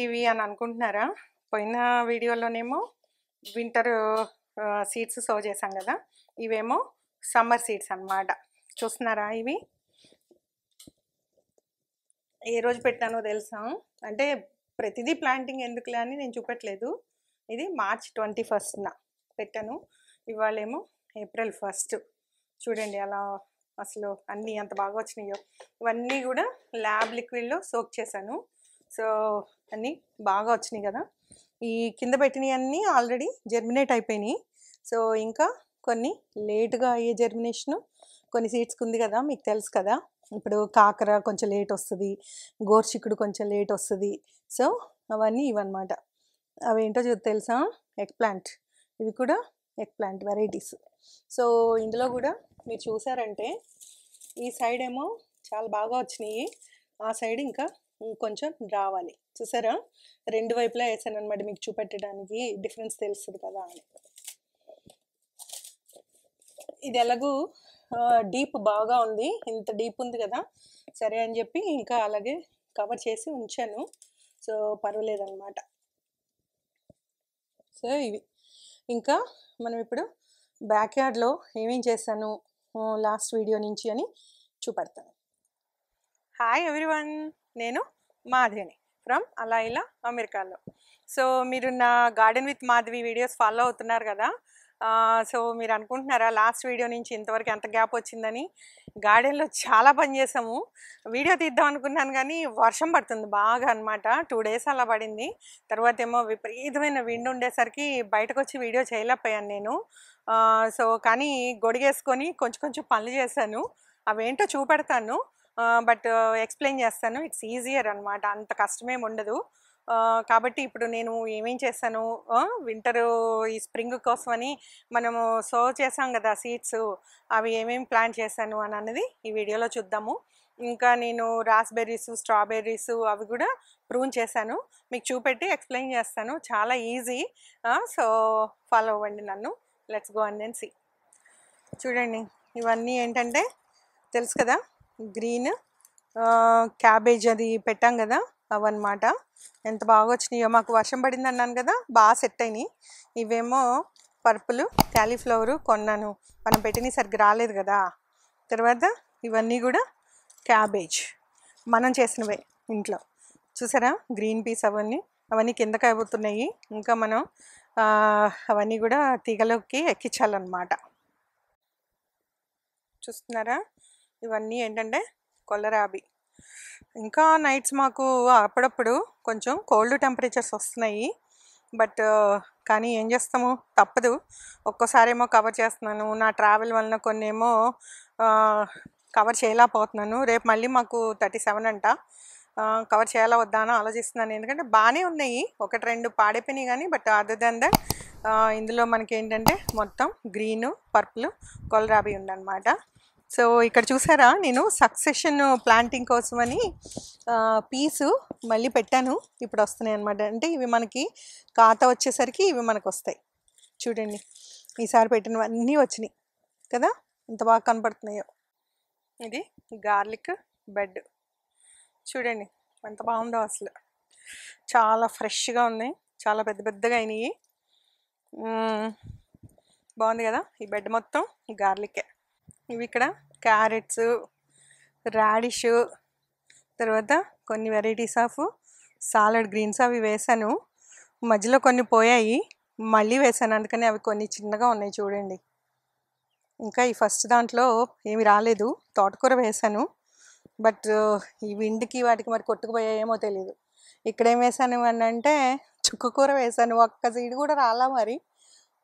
TV అని అనుకుంటున్నారా పోయిన వీడియోలోనేమో వింటర్ సీడ్స్ సో చేసాం కదా ఇవేమో సమ్మర్ సీడ్స్ అనమాట చూస్తున్నారా ఇవి ఏ రోజు పెట్టానో తెలుసా అంటే ప్రతిదీ ప్లాంటింగ్ ఎందుకులే అని నేను చూపెట్టలేదు ఇది మార్చ్ ట్వంటీ ఫస్ట్న పెట్టాను ఇవాళేమో ఏప్రిల్ ఫస్ట్ చూడండి అలా అసలు అన్నీ అంత బాగా వచ్చినాయో ఇవన్నీ కూడా ల్యాబ్ లిక్విడ్లో సోక్ చేశాను సో అన్నీ బాగా వచ్చినాయి కదా ఈ కింద పెట్టినవి అన్నీ ఆల్రెడీ జర్మినేట్ అయిపోయినాయి సో ఇంకా కొన్ని లేటుగా అయ్యే జర్మినేషను కొన్ని సీడ్స్కి ఉంది కదా మీకు తెలుసు కదా ఇప్పుడు కాకర కొంచెం లేట్ వస్తుంది గోర్చిక్కుడు కొంచెం లేట్ వస్తుంది సో అవన్నీ ఇవన్నమాట అవి ఏంటో తెలుసా ఎగ్ ప్లాంట్ ఇవి కూడా ఎగ్ ప్లాంట్ వెరైటీస్ సో ఇందులో కూడా మీరు చూసారంటే ఈ సైడ్ ఏమో చాలా బాగా వచ్చినాయి ఆ సైడ్ ఇంకా కొంచెం రావాలి చూసారా రెండు వైపులా వేసాను అనమాట మీకు చూపెట్టడానికి డిఫరెన్స్ తెలుస్తుంది కదా అని ఇది ఎలాగూ డీప్ బాగా ఉంది ఇంత డీప్ ఉంది కదా సరే అని చెప్పి ఇంకా అలాగే కవర్ చేసి ఉంచాను సో పర్వాలేదన్నమాట సో ఇవి ఇంకా మనం ఇప్పుడు బ్యాక్ యార్డ్లో ఏమేం చేశాను లాస్ట్ వీడియో నుంచి అని చూపెడతాను హాయ్ ఎవ్రీవన్ నేను మాధవిని ఫ్రమ్ అలా ఇలా అమెరికాలో సో మీరు నా garden with Madhavi videos follow అవుతున్నారు కదా సో మీరు అనుకుంటున్నారా లాస్ట్ వీడియో నుంచి ఇంతవరకు ఎంత గ్యాప్ వచ్చిందని గార్డెన్లో చాలా పని చేసాము వీడియో తీద్దాం అనుకున్నాను కానీ వర్షం పడుతుంది బాగా అనమాట టూ డేస్ అలా పడింది తర్వాత ఏమో విపరీతమైన విండ్ ఉండేసరికి బయటకు వచ్చి వీడియో చేయలేకపోయాను నేను సో కానీ గొడిగేసుకొని కొంచెం కొంచెం పనులు చేశాను అవేంటో చూపెడతాను బట్ ఎక్స్ప్లెయిన్ చేస్తాను ఇట్స్ ఈజియర్ అనమాట అంత కష్టమేం ఉండదు కాబట్టి ఇప్పుడు నేను ఏమేం చేశాను వింటర్ ఈ స్ప్రింగ్ కోసమని మనము సో చేసాం కదా సీడ్స్ అవి ఏమేమి ప్లాన్ చేశాను అని అన్నది ఈ వీడియోలో చూద్దాము ఇంకా నేను రాస్బెర్రీస్ స్ట్రాబెర్రీస్ అవి కూడా ప్రూన్ చేశాను మీకు చూపెట్టి ఎక్స్ప్లెయిన్ చేస్తాను చాలా ఈజీ సో ఫాలో అవ్వండి నన్ను లెట్స్ గో అండ్ సి చూడండి ఇవన్నీ ఏంటంటే తెలుసు కదా గ్రీన్ క్యాబేజ్ అది పెట్టాం కదా అవన్నమాట ఎంత బాగా వచ్చినాయో మాకు వర్షం పడింది అన్నాను కదా బాగా సెట్ అయినాయి ఇవేమో పర్పులు క్యాలీఫ్లవరు కొన్నాను మనం పెట్టిన సరిగ్గా రాలేదు కదా తర్వాత ఇవన్నీ కూడా క్యాబేజ్ మనం చేసినవే ఇంట్లో చూసారా గ్రీన్ పీస్ అవన్నీ అవన్నీ కింద అయిపోతున్నాయి ఇంకా మనం అవన్నీ కూడా తీగలోకి ఎక్కించాలన్నమాట చూస్తున్నారా ఇవన్నీ ఏంటంటే కొల్లరాబి ఇంకా నైట్స్ మాకు అప్పుడప్పుడు కొంచెం కోల్డ్ టెంపరేచర్స్ వస్తున్నాయి బట్ కానీ ఏం చేస్తాము తప్పదు ఒక్కోసారేమో కవర్ చేస్తున్నాను నా ట్రావెల్ వలన కొన్ని ఏమో కవర్ చేయలేకపోతున్నాను రేపు మళ్ళీ మాకు థర్టీ సెవెన్ అంట కవర్ చేయాలా వద్దా అని ఆలోచిస్తున్నాను ఎందుకంటే బాగానే ఉన్నాయి ఒకటి రెండు పాడైపోయినాయి కానీ బట్ అదర్ దెన్ దట్ ఇందులో మనకి ఏంటంటే మొత్తం గ్రీను పర్పుల్ కొలరాబీ ఉందన్నమాట సో ఇక్కడ చూసారా నేను సక్సెషన్ ప్లాంటింగ్ కోసమని పీసు మళ్ళీ పెట్టాను ఇప్పుడు వస్తున్నాయి అనమాట అంటే ఇవి మనకి ఖాతా వచ్చేసరికి ఇవి మనకు వస్తాయి చూడండి ఈసారి పెట్టినవన్నీ వచ్చినాయి కదా ఎంత బాగా కనపడుతున్నాయో ఇది గార్లిక్ బెడ్ చూడండి ఎంత బాగుందో అసలు చాలా ఫ్రెష్గా ఉన్నాయి చాలా పెద్ద పెద్దగా అయినాయి బాగుంది కదా ఈ బెడ్ మొత్తం గార్లికే ఇవి ఇక్కడ క్యారెట్స్ రాడిష్ తర్వాత కొన్ని వెరైటీస్ ఆఫ్ సాలడ్ గ్రీన్స్ అవి వేసాను మధ్యలో కొన్ని పోయాయి మళ్ళీ వేసాను అందుకని అవి కొన్ని చిన్నగా ఉన్నాయి చూడండి ఇంకా ఈ ఫస్ట్ దాంట్లో ఏమి రాలేదు తోటకూర వేసాను బట్ ఈ విండ్కి వాటికి మరి కొట్టుకుపోయాయేమో తెలియదు ఇక్కడ ఏం వేసాను అని అంటే చుక్కకూర వేసాను ఒక్క సీడ్ కూడా రాలా మరి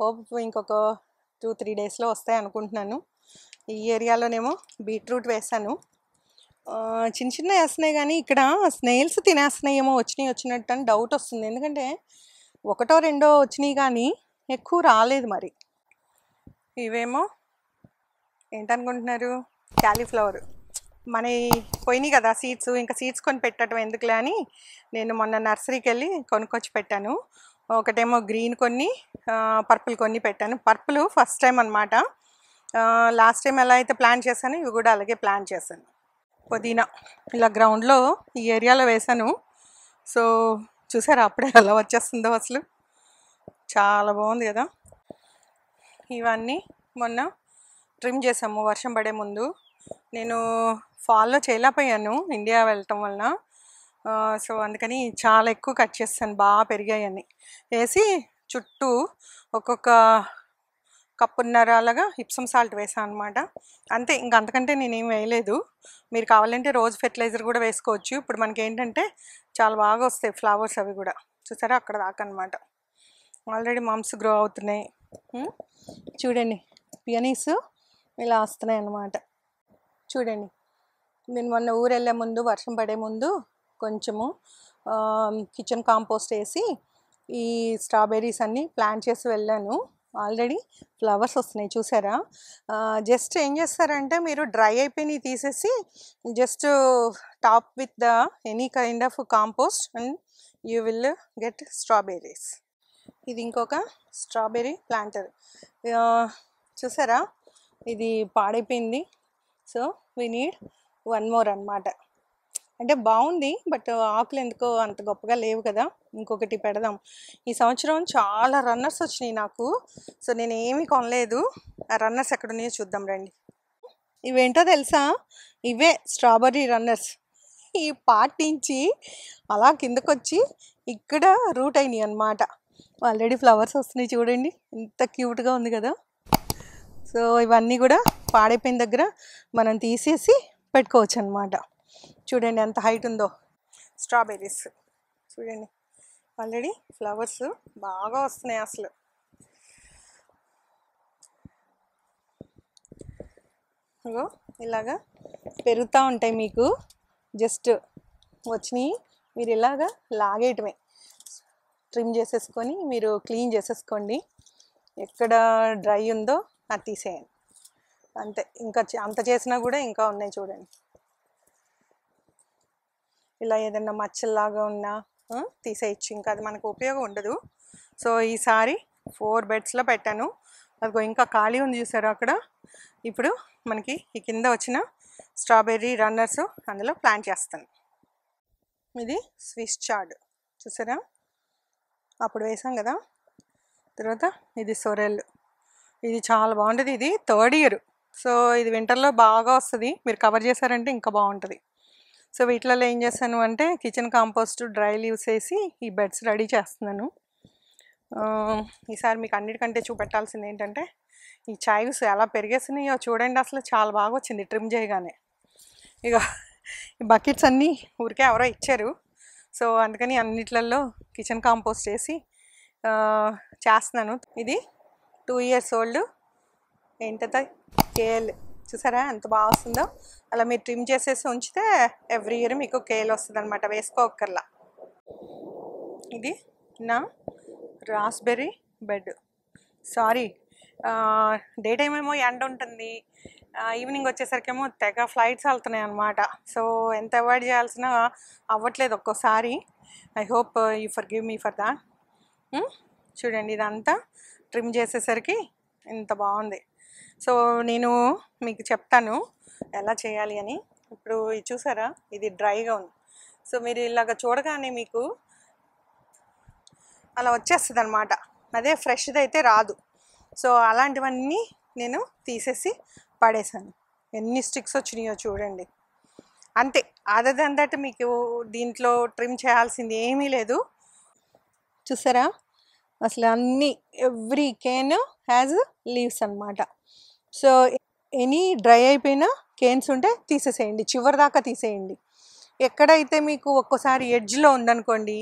హోప్ ఇంకొక టూ త్రీ డేస్లో వస్తాయి అనుకుంటున్నాను ఈ ఏరియాలోనేమో బీట్రూట్ వేశాను చిన్న చిన్న వేస్తున్నాయి కానీ ఇక్కడ స్నేల్స్ తినేస్తున్నాయేమో వచ్చినాయి వచ్చినట్టు అని డౌట్ వస్తుంది ఎందుకంటే ఒకటో రెండో వచ్చినాయి కానీ ఎక్కువ రాలేదు మరి ఇవేమో ఏంటనుకుంటున్నారు క్యాలీఫ్లవర్ మన పోయినాయి కదా సీడ్స్ ఇంకా సీడ్స్ కొని పెట్టడం ఎందుకులే అని నేను మొన్న నర్సరీకి వెళ్ళి కొనుక్కొచ్చి పెట్టాను ఒకటేమో గ్రీన్ కొన్ని పర్పుల్ కొన్ని పెట్టాను పర్పుల్ ఫస్ట్ టైం అనమాట లాస్ట్ టైం ఎలా అయితే ప్లాన్ చేశాను ఇవి కూడా అలాగే ప్లాన్ చేశాను పుదీనా ఇలా గ్రౌండ్లో ఈ ఏరియాలో వేశాను సో చూసారా అప్పుడే ఎలా వచ్చేస్తుందో అసలు చాలా బాగుంది కదా ఇవన్నీ మొన్న ట్రిమ్ చేసాము వర్షం పడే ముందు నేను ఫాల్లో చేయలేకపోయాను ఇండియా వెళ్ళటం వలన సో అందుకని చాలా ఎక్కువ కట్ చేస్తాను బాగా పెరిగాయని వేసి చుట్టూ ఒక్కొక్క కప్పున్నర అలాగా ఇప్సమ్ సాల్ట్ వేసాను అనమాట అంతే ఇంక అంతకంటే నేనేం వేయలేదు మీరు కావాలంటే రోజు ఫెర్టిలైజర్ కూడా వేసుకోవచ్చు ఇప్పుడు మనకి ఏంటంటే చాలా బాగా వస్తాయి ఫ్లవర్స్ అవి కూడా చూసారా అక్కడ దాకా ఆల్రెడీ మమ్స్ గ్రో అవుతున్నాయి చూడండి పియనీస్ ఇలా వస్తున్నాయి అన్నమాట చూడండి నేను మొన్న ఊరు వెళ్ళే ముందు వర్షం పడే ముందు కొంచెము కిచెన్ కాంపోస్ట్ వేసి ఈ స్ట్రాబెర్రీస్ అన్నీ ప్లాంట్ చేసి వెళ్ళాను ఆల్రెడీ ఫ్లవర్స్ వస్తున్నాయి చూసారా జస్ట్ ఏం చేస్తారంటే మీరు డ్రై అయిపోయినవి తీసేసి just top with the any kind of compost and you will get strawberries ఇది ఇంకొక స్ట్రాబెర్రీ ప్లాంటర్ చూసారా ఇది పాడైపోయింది so we need one more అనమాట అంటే బాగుంది బట్ ఆకులు ఎందుకో అంత గొప్పగా లేవు కదా ఇంకొకటి పెడదాం ఈ సంవత్సరం చాలా రన్నర్స్ వచ్చినాయి నాకు సో నేను ఏమీ కొనలేదు ఆ రన్నర్స్ ఎక్కడున్నాయో చూద్దాం రండి ఇవేంటో తెలుసా ఇవే స్ట్రాబెర్రీ రన్నర్స్ ఈ పాటించి అలా కిందకొచ్చి ఇక్కడ రూట్ అయినాయి అనమాట ఆల్రెడీ ఫ్లవర్స్ వస్తున్నాయి చూడండి ఇంత క్యూట్గా ఉంది కదా సో ఇవన్నీ కూడా పాడైపోయిన దగ్గర మనం తీసేసి పెట్టుకోవచ్చు అనమాట చూడండి ఎంత హైట్ ఉందో స్ట్రాబెర్రీస్ చూడండి ఆల్రెడీ ఫ్లవర్స్ బాగా వస్తున్నాయి అసలు ఇలాగా పెరుగుతూ ఉంటాయి మీకు జస్ట్ వచ్చినాయి మీరు ఇలాగా లాగేయటమే ట్రిమ్ చేసేసుకొని మీరు క్లీన్ చేసేసుకోండి ఎక్కడ డ్రై ఉందో అది తీసేయండి అంతే ఇంకా అంత చేసినా కూడా ఇంకా ఉన్నాయి చూడండి ఇలా ఏదైనా మచ్చల్లాగా ఉన్నా తీసేయచ్చు ఇంకా అది మనకు ఉపయోగం ఉండదు సో ఈసారి ఫోర్ బెడ్స్లో పెట్టాను అదిగో ఇంకా ఖాళీ ఉంది చూసారు అక్కడ ఇప్పుడు మనకి ఈ కింద వచ్చిన స్ట్రాబెర్రీ రన్నర్స్ అందులో ప్లాంట్ చేస్తాను ఇది స్విస్ చార్డ్ చూసారా అప్పుడు వేసాం కదా తర్వాత ఇది సొరెల్ ఇది చాలా బాగుంటుంది ఇది థర్డ్ ఇయర్ సో ఇది వింటర్లో బాగా వస్తుంది మీరు కవర్ చేశారంటే ఇంకా బాగుంటుంది సో వీటిలో ఏం చేస్తాను అంటే కిచెన్ కాంపోస్ట్ డ్రై లీవ్స్ వేసి ఈ బెడ్స్ రెడీ చేస్తున్నాను ఈసారి మీకు అన్నిటికంటే చూపెట్టాల్సింది ఏంటంటే ఈ చైవ్స్ ఎలా పెరిగేస్తున్నాయో చూడండి అసలు చాలా బాగా వచ్చింది ట్రిమ్ చేయగానే ఇక ఈ బకెట్స్ అన్నీ ఊరికే ఎవరో ఇచ్చారు సో అందుకని అన్నిట్లలో కిచెన్ కాంపోస్ట్ చేసి చేస్తున్నాను ఇది టూ ఇయర్స్ ఓల్డ్ ఏంటది కేఎల్ చూసారా ఎంత బాగా వస్తుందో అలా మీరు ట్రిమ్ చేసేసి ఉంచితే ఎవ్రీ ఇయర్ మీకు కేల్ వస్తుంది అనమాట వేసుకోకర్లా ఇది నా raspberry bed sorry daytime ఏమో ఎండ ఉంటుంది ఈవినింగ్ వచ్చేసరికేమో తెగ ఫ్లైట్స్ వెళ్తున్నాయి అనమాట సో ఎంత అవాయిడ్ చేయాల్సిన అవ్వట్లేదు ఒక్కోసారి I hope you forgive me for that చూడండి ఇదంతా ట్రిమ్ చేసేసరికి ఇంత బాగుంది సో నేను మీకు చెప్తాను ఎలా చేయాలి అని ఇప్పుడు ఇది చూసారా ఇది డ్రైగా ఉంది సో మీరు ఇలాగ చూడగానే మీకు అలా వచ్చేస్తుంది అనమాట అదే ఫ్రెష్ది అయితే రాదు సో అలాంటివన్నీ నేను తీసేసి పడేశాను ఎన్ని స్టిక్స్ వచ్చినాయో చూడండి అంతే అదర్ మీకు దీంట్లో ట్రిమ్ చేయాల్సింది ఏమీ లేదు చూసారా అసలు అన్నీ ఎవ్రీ కేన్ హ్యాజ్ లీవ్స్ అనమాట సో ఎనీ డ్రై అయిపోయిన కేన్స్ ఉంటే తీసేసేయండి చివరి దాకా తీసేయండి ఎక్కడైతే మీకు ఒక్కోసారి ఎడ్జ్లో ఉందనుకోండి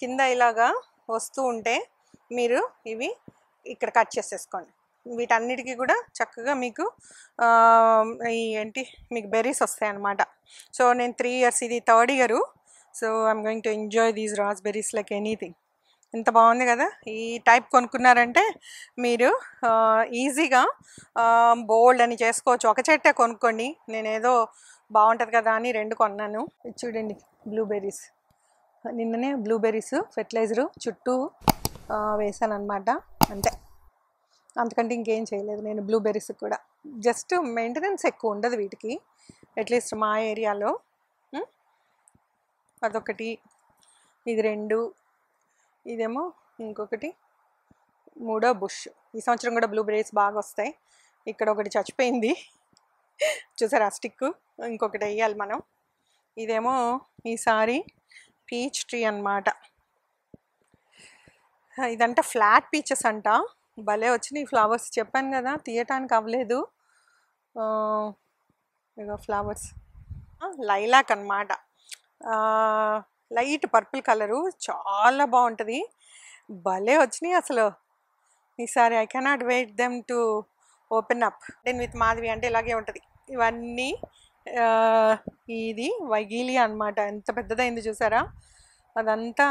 కింద ఇలాగా వస్తూ ఉంటే మీరు ఇవి ఇక్కడ కట్ చేసేసుకోండి వీటన్నిటికీ కూడా చక్కగా మీకు ఈ ఏంటి మీకు బెర్రీస్ వస్తాయి అన్నమాట సో నేను త్రీ ఇయర్స్ ఇది third year so I'm going to enjoy these raspberries like anything ఇంత బాగుంది కదా ఈ టైప్ కొనుక్కున్నారంటే మీరు ఈజీగా బోల్డ్ అని చేసుకోవచ్చు ఒక చెట్టే కొనుక్కోండి నేనేదో బాగుంటుంది కదా అని రెండు కొన్నాను చూడండి బ్లూబెర్రీస్ నిన్ననే బ్లూబెర్రీస్ ఫెర్టిలైజరు చుట్టూ వేసాను అనమాట అంతే అంతకంటే ఇంకేం చేయలేదు నేను బ్లూబెర్రీస్ కూడా జస్ట్ మెయింటెనెన్స్ ఎక్కువ ఉండదు వీటికి అట్లీస్ట్ మా ఏరియాలో అదొకటి ఇది రెండు ఇదేమో ఇంకొకటి మూడో బుష్ ఈ సంవత్సరం కూడా బ్లూబెర్రీస్ బాగా వస్తాయి ఇక్కడ ఒకటి చచ్చిపోయింది చూసారా స్టిక్ ఇంకొకటి వేయాలి మనం ఇదేమో ఈసారి పీచ్ ట్రీ అనమాట ఇదంట ఫ్లాట్ పీచెస్ అంట భలే వచ్చినాయి ఫ్లవర్స్ చెప్పాను కదా తీయటానికి అవ్వలేదు ఇదో ఫ్లవర్స్ లైలాక్ అనమాట లైట్ పర్పుల్ కలరు చాలా బాగుంటుంది భలే వచ్చినాయి అసలు ఈసారి I cannot wait them to open up then with Madhavi అంటే ఇలాగే ఉంటుంది ఇవన్నీ ఇది వైగిలి అనమాట ఎంత పెద్దదైంది చూసారా అదంతా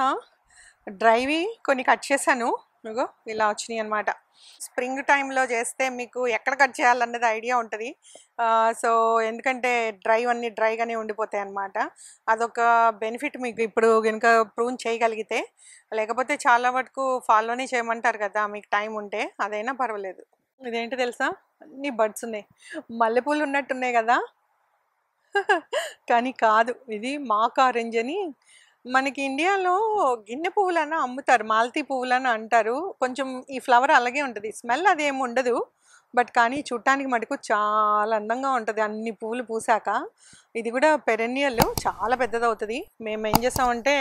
డ్రైవి కొన్ని కట్ చేశాను ఇగో ఇలా వచ్చినాయి అనమాట స్ప్రింగ్ టైంలో చేస్తే మీకు ఎక్కడ కట్ చేయాలన్నది ఐడియా ఉంటుంది సో ఎందుకంటే డ్రై అన్నీ డ్రైగానే ఉండిపోతాయి అనమాట అదొక బెనిఫిట్ మీకు ఇప్పుడు కనుక ప్రూన్ చేయగలిగితే లేకపోతే చాలా వరకు ఫాలోనే చేయమంటారు కదా మీకు టైం ఉంటే అదైనా పర్వాలేదు ఇదేంటి తెలుసా అన్ని బర్డ్స్ ఉన్నాయి మల్లెపూలు ఉన్నట్టున్నాయి కదా కానీ కాదు ఇది మాక్ ఆరెంజ్ అని మనకి ఇండియాలో గిన్నె పువ్వులను అమ్ముతారు మాల్తీ పువ్వులను అంటారు కొంచెం ఈ ఫ్లవర్ అలాగే ఉంటుంది స్మెల్ అది ఉండదు బట్ కానీ చూడటానికి మటుకు చాలా అందంగా ఉంటుంది అన్ని పువ్వులు పూసాక ఇది కూడా పెరెన్నియల్ చాలా పెద్దది అవుతుంది మేము ఏం చేస్తామంటే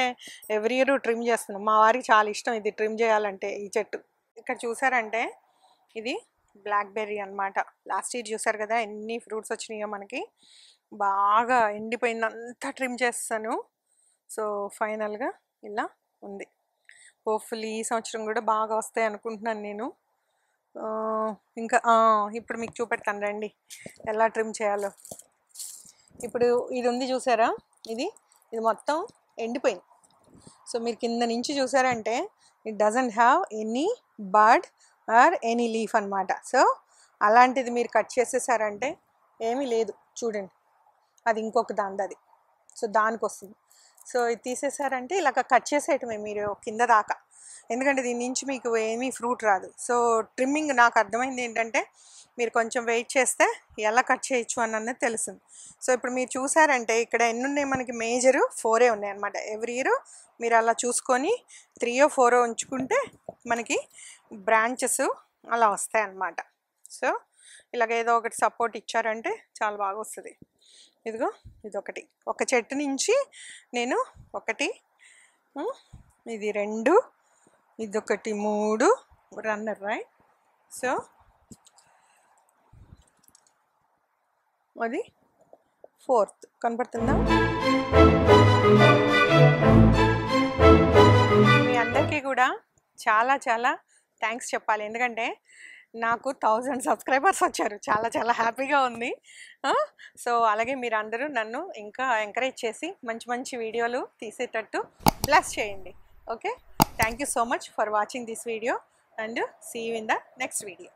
ఎవ్రీ ఇయర్ ట్రిమ్ చేస్తున్నాం మా వారికి చాలా ఇష్టం ఇది ట్రిమ్ చేయాలంటే ఈ చెట్టు ఇక్కడ చూసారంటే ఇది బ్లాక్బెర్రీ అనమాట లాస్ట్ ఇయర్ చూసారు కదా ఎన్ని ఫ్రూట్స్ వచ్చినాయో మనకి బాగా ఎండిపోయిందంతా ట్రిమ్ చేస్తాను సో ఫైనల్గా ఇలా ఉంది హోప్ఫుల్లీ ఈ సంవత్సరం కూడా బాగా వస్తాయి అనుకుంటున్నాను నేను ఇంకా ఇప్పుడు మీకు చూపెడతాను రండి ఎలా ట్రిమ్ చేయాలో ఇప్పుడు ఇది ఉంది చూసారా ఇది ఇది మొత్తం ఎండిపోయింది సో మీరు కింద నుంచి చూసారంటే it doesn't have any bird or any leaf అనమాట సో అలాంటిది మీరు కట్ చేసేసారంటే ఏమీ లేదు చూడండి అది ఇంకొక దాని అది సో దానికి వస్తుంది సో ఇది తీసేసారంటే ఇలాగ కట్ చేసేయటమే మీరు కింద దాకా ఎందుకంటే దీని నుంచి మీకు ఏమీ ఫ్రూట్ రాదు సో ట్రిమ్మింగ్ నాకు అర్థమైంది ఏంటంటే మీరు కొంచెం వెయిట్ చేస్తే ఎలా కట్ చేయొచ్చు అని అన్నది తెలుసుంది సో ఇప్పుడు మీరు చూసారంటే ఇక్కడ ఎన్ని ఉన్నాయి మనకి మేజరు ఫోరే ఉన్నాయి అనమాట ఎవ్రీ ఇయర్ మీరు అలా చూసుకొని త్రీయో ఫోరో ఉంచుకుంటే మనకి బ్రాంచెస్ అలా వస్తాయి అన్నమాట సో ఇలాగ ఏదో ఒకటి సపోర్ట్ ఇచ్చారంటే చాలా బాగా వస్తుంది ఇదిగో ఇది ఒకటి ఒక చెట్టు నుంచి నేను ఒకటి ఇది రెండు ఇది ఒకటి మూడు రన్నర్ రైట్ సో అది ఫోర్త్ కనపడుతుందా మీ అందరికీ కూడా చాలా చాలా థ్యాంక్స్ చెప్పాలి ఎందుకంటే నాకు థౌజండ్ సబ్స్క్రైబర్స్ వచ్చారు చాలా చాలా హ్యాపీగా ఉంది సో అలాగే మీరు అందరూ నన్ను ఇంకా ఎంకరేజ్ చేసి మంచి మంచి వీడియోలు తీసేటట్టు బ్లెస్ చేయండి okay thank you so much for watching this video and see you in the next video